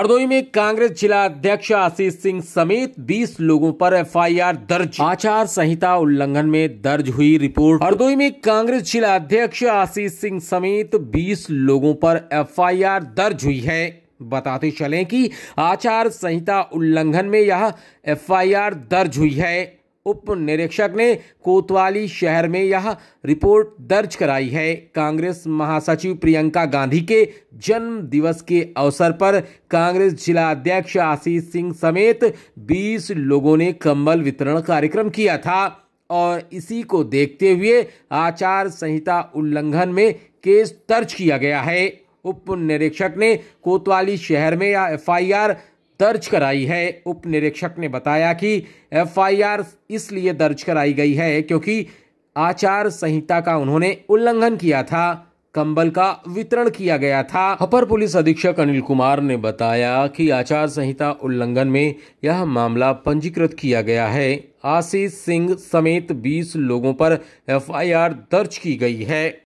हरदोई में कांग्रेस जिला अध्यक्ष आशीष सिंह समेत 20 लोगों पर एफआईआर दर्ज आचार संहिता उल्लंघन में दर्ज हुई रिपोर्ट हरदोई में कांग्रेस जिला अध्यक्ष आशीष सिंह समेत 20 लोगों पर एफआईआर दर्ज हुई है बताते चलें कि आचार संहिता उल्लंघन में यह एफआईआर दर्ज हुई है उप निरीक्षक ने कोतवाली शहर में यह रिपोर्ट दर्ज कराई है कांग्रेस महासचिव प्रियंका गांधी के जन्म दिवस के अवसर पर कांग्रेस जिला अध्यक्ष आशीष सिंह समेत 20 लोगों ने कंबल वितरण कार्यक्रम किया था और इसी को देखते हुए आचार संहिता उल्लंघन में केस दर्ज किया गया है उप निरीक्षक ने कोतवाली शहर में यह एफ दर्ज कराई है उप निरीक्षक ने बताया कि एफआईआर इसलिए दर्ज कराई गई है क्योंकि आचार संहिता का उन्होंने उल्लंघन किया था कंबल का वितरण किया गया था अपर पुलिस अधीक्षक अनिल कुमार ने बताया कि आचार संहिता उल्लंघन में यह मामला पंजीकृत किया गया है आशीष सिंह समेत 20 लोगों पर एफआईआर दर्ज की गई है